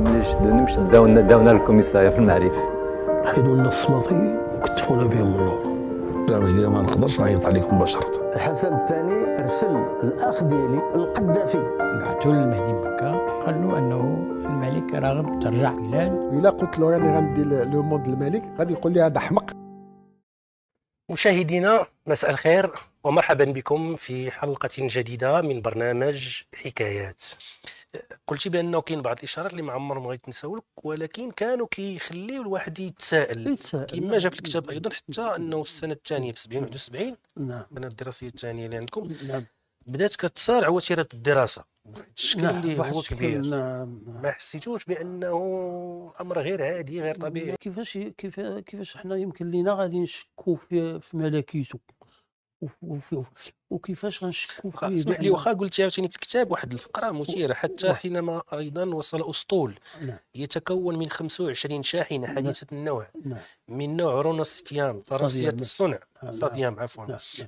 مليش شدوني مش داونا داونا للكوميساريا في المعرف حيدوا لنا الصماطي وكتفونا بهم اللور لا وزير ما نقدرش نعيط عليكم مباشره الحسن الثاني ارسل الاخ ديالي القدافي بعثوا للمهدي مكه قال له انه الملك راغب ترجع بلاد الا قلت له راني غندي لو موند الملك غادي يقول لي هذا حمق مشاهدينا مساء الخير ومرحبا بكم في حلقة جديدة من برنامج حكايات قلتي بانه كاين بعض الاشارات اللي ما عمرهم غيتنساو لك ولكن كانوا كيخليو الواحد يتساءل يتساءل كما جا في الكتاب ايضا حتى نعم. انه في السنه الثانيه في 70 71 نعم السنه الدراسيه الثانيه اللي عندكم نعم بدات كتصارع وتيره الدراسه بواحد الشكل نعم. اللي هو كبير نعم. ما حسيتوش بانه امر غير عادي غير طبيعي كيفاش كيفاش حنا يمكن لينا غادي نشكوا في, في ملكيته وكيفاش غنشكو اسمح لي واخا قلت عاوتاني في الكتاب واحد الفقره مثيره حتى حينما ايضا وصل اسطول نعم. يتكون من 25 شاحنه نعم. حديثه النوع نعم. من نوع رونستيام فرنسيه الصنع نعم، نعم. صديام عفوا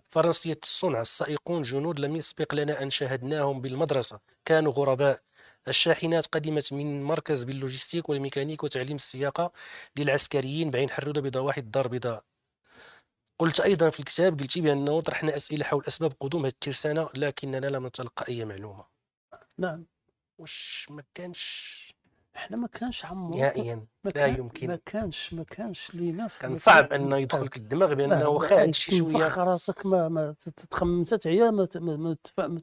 فرنسيه الصنع السائقون جنود لم يسبق لنا ان شاهدناهم بالمدرسه كانوا غرباء الشاحنات قدمت من مركز باللوجستيك والميكانيك وتعليم السياقه للعسكريين بعين حرودة بضواحي الدار البيضاء قلت ايضا في الكتاب قلتي بانه طرحنا اسئله حول اسباب قدوم هذه الترسانه لكننا لم نتلقى اي معلومه نعم واش ما كانش احنا ما كانش عمرنا نهائيا لا يمكن ما كانش ما كانش لينا كان صعب انه يدخل لك الدماغ بانه واخا هادشي شويه راسك ما ما تتخمم تعيا ما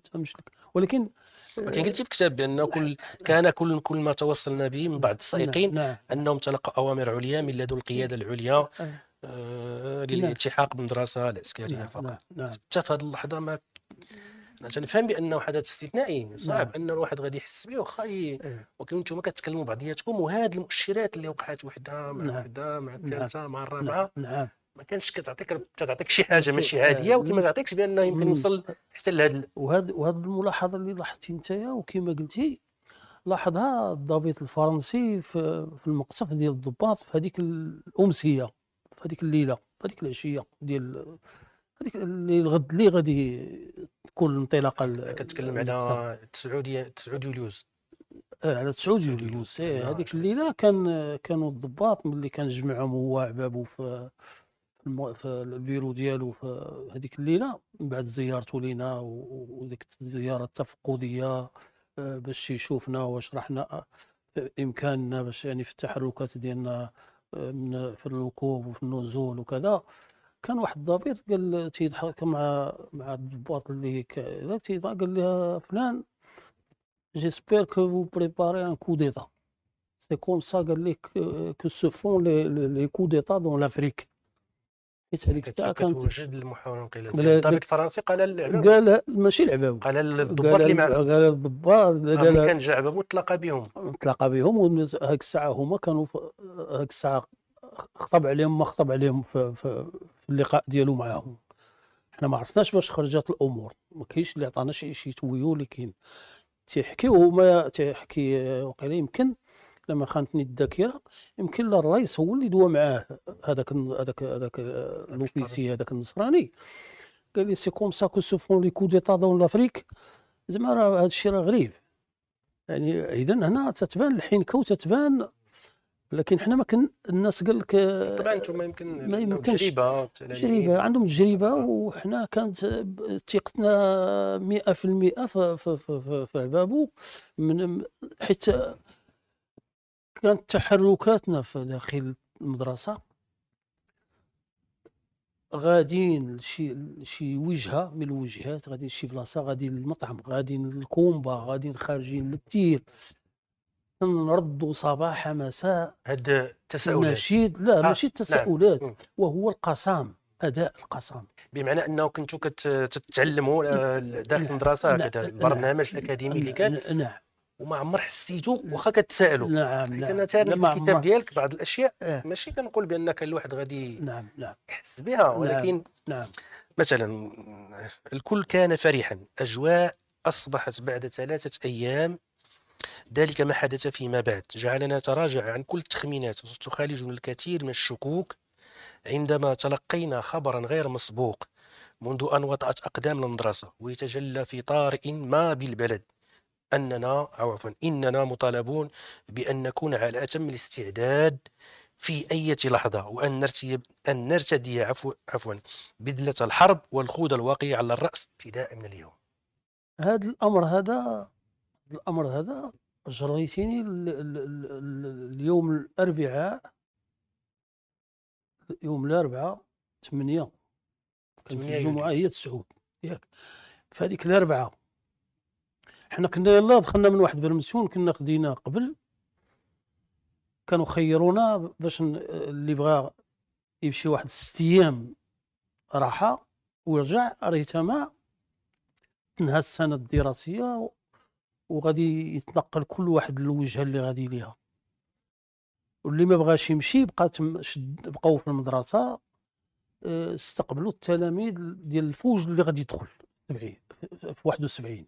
تفهمش لك ولكن ولكن قلتي في الكتاب بان كل كان كل كل ما توصلنا به من بعض نعم، السائقين نعم. انهم تلقوا اوامر عليا من لدى القياده إيه. العليا إيه. آه، نعم. للالتحاق بالمدرسه نعم، العسكريه فقط نعم، حتى في هذه اللحظه ما انا تنفهم بانه حدث استثنائي صعب ان الواحد غادي يحس به واخا إيه. ولكن انتم كتكلموا بعضياتكم وهذه المؤشرات اللي وقعت وحده مع وحده مع الثالثه مع الرابعه ما كانش كتعطيك تعطيك شي حاجه ماشي عاديه إيه. ولكن ما تعطيكش بانه يمكن نوصل حتى لهذا وهذا وهذه الملاحظه اللي لاحظتي انت وكما قلتي لاحظها الضابط الفرنسي في, في المقصف ديال الضباط في هذيك الامسيه هذيك الليله هذيك العشيه ديال هذيك اللي الغد اللي غادي تكون الانطلاقه كتكلم على 9 تسعود يوليوز آه، على تسعود يوليوز إيه، هذيك الليله كان كانوا الضباط ملي كان جمعهم هو عبابو في في البيرو ديالو في هذيك الليله من بعد زيارته لينا وديك الزياره التفقديه آه، باش يشوفنا واش رحنا آه، امكاننا باش يعني في التحركات ديالنا من في الركوب وفي النزول وكذا كان واحد الضابط قال تيضحك مع مع الضباط اللي كذا قال لها فلان جيسبير كو فو بريباري ان كو ديتا سي كوم سا قال لك كو سو فون لي كو ديتا دون لافريك هذيك حتى كان توجد المحاوله الانقلابي الطبيب الفرنسي قال للعباب قال ماشي العباب قال الضباط اللي معاه قال الضباط قال كان جا عباب وتلاقى بهم تلاقى بهم هاك الساعه هما كانوا هاك الساعه خطب عليهم ما خطب عليهم في, في, في اللقاء ديالو معاهم حنا ما عرفناش باش خرجت الامور ما كاينش اللي عطانا شي شي تويو اللي كاين تيحكي وهما تيحكي وقيله يمكن لما خانتني الذاكره يمكن الرئيس هو اللي دوا معاه هذاك هذاك هذاك لوبيتي هذاك النصراني قال لي سي كوم سا كو سوفون لي كو ديتا دون لافريك زعما راه هذا الشيء راه غريب يعني اذا هنا تتبان الحنكه وتتبان لكن حنا ما كن الناس قال لك طبعا انتم يمكن ما يمكن تجربه تجربه عندهم تجربه وحنا كانت ثقتنا 100% في, في, في, في, في بابو من حيت كانت تحركاتنا في داخل المدرسه غاديين لشي شي وجهه من الوجهات غادي لشي بلاصه غادي للمطعم غادي للكومبا غادي خارجين للتير نردوا صباح مساء هاد التساؤلات نشيد لا آه. ماشي التساؤلات نعم. وهو القسام اداء القسام بمعنى انه كنتو كتتعلموا آه، داخل نعم. المدرسه نعم. هكذا البرنامج نعم. الاكاديمي اللي كان نعم وما عمر حسيتو نعم. واخا كتسائلو نعم،, نعم حيت انا في الكتاب ديالك بعض الاشياء اه. ماشي كنقول بان كان الواحد غادي نعم نعم يحس بها نعم، ولكن نعم, نعم. مثلا الكل كان فرحا اجواء اصبحت بعد ثلاثه ايام ذلك ما حدث فيما بعد جعلنا نتراجع عن كل التخمينات وستخالجنا الكثير من الشكوك عندما تلقينا خبرا غير مسبوق منذ أن وطأت أقدام المدرسة ويتجلى في طارئ ما بالبلد أننا عفوا إننا مطالبون بأن نكون على أتم الاستعداد في أي لحظة وأن نرتيب أن نرتدي عفوا عفوا بدلة الحرب والخوذة الواقية على الرأس ابتداء من اليوم. هذا الأمر هذا الأمر هذا جريتني اليوم الأربعاء يوم الأربعاء 8 كانت الجمعة هي 9 ياك فهذيك الأربعاء حنا كنا يلا دخلنا من واحد برمسيون كنا خدينا قبل كانوا خيرونا باش اللي بغى يمشي واحد ست ايام راحه ويرجع راه تما تنهى السنه الدراسيه وغادي يتنقل كل واحد للوجهه اللي غادي ليها واللي ما بغاش يمشي بقى بقاو في المدرسه آه، استقبلوا التلاميذ ديال الفوج اللي غادي يدخل في 71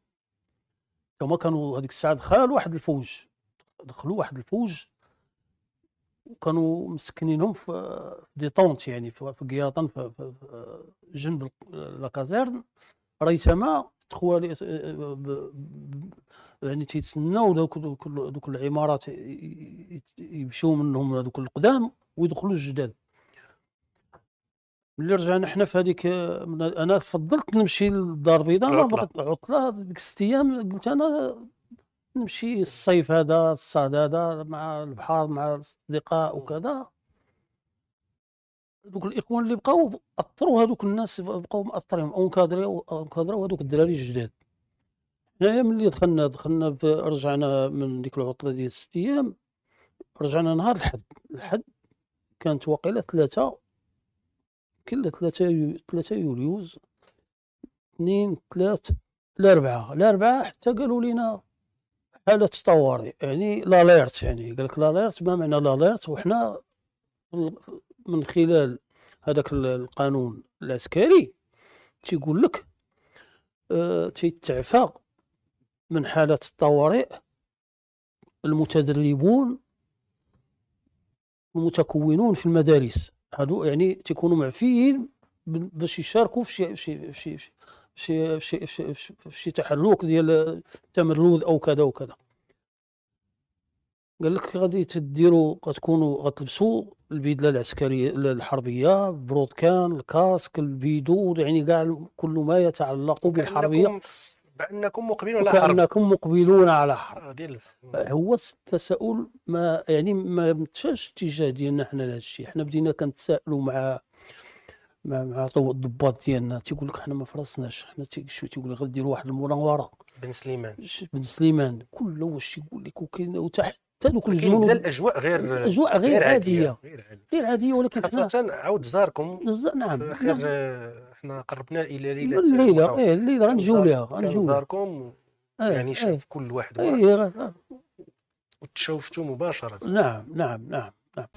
هما كانوا هذيك الساعه دخل واحد الفوج دخلوا واحد الفوج وكانوا مسكنينهم في دي طونت يعني في قياطن في, في جنب لاكازيرن ريثما تخوالي يعني تيتسناو دوك دوك العمارات يمشيو منهم هذوك القدام ويدخلوا الجداد ملي رجعنا حنا في هذيك انا فضلت نمشي للدار البيضاء ما بغيت عطله ديك ست ايام قلت انا نمشي الصيف هذا الصاد هذا مع البحر مع الاصدقاء وكذا دوك الاخوان اللي بقاو اثروا هذوك الناس بقاو مأثرين اونكادري انكادروا هذوك الدراري الجداد حنايا ملي دخلنا دخلنا رجعنا من ديك العطله ديال ست ايام رجعنا نهار الحد الحد كانت واقيله ثلاثه كل 3 3 يوليوز 2 3 الاربعه الاربعه حتى قالوا لنا حاله طوارئ يعني لاليرت يعني قال لك لاليرت ما معنى لاليرت وحنا من خلال هذاك القانون العسكري تيقول لك اه تيتعفى من حاله الطوارئ المتدربون المتكونون في المدارس هادو يعني تيكونوا معفيين باش يشاركوا في شي شي شي شي شي, شي, شي, شي تحرك ديال تمرد او كذا وكذا قال لك غادي تديروا غتكونوا غتلبسوا البدله العسكريه الحربيه برودكان الكاسك البيدو يعني كاع كل ما يتعلق بالحربيه كأنكم مقبلون على حرب بانكم مقبلون على حرب آه، ديال هو التساؤل ما يعني ما مشاش اتجاه ديالنا حنا لهذا الشيء حنا بدينا كنتسائلوا مع مع مع الضباط ديالنا تيقول لك حنا ما فرصناش حنا شو تيقول لك غنديروا واحد المناوره بن سليمان بن سليمان كل واش تيقول لك وكاين وتحت حتى دوك الجنود الاجواء غير الاجواء غير, غير عاديه غير عاديه, غير عادية ولكن خاصه عاود زاركم نعم خير آه، حنا قربنا الى ليله الليله ايه الليله غنجيو ليها غنجيو زاركم إيه، يعني شاف إيه. كل واحد إيه، واحد آه. وتشوفتوا مباشره نعم نعم نعم نعم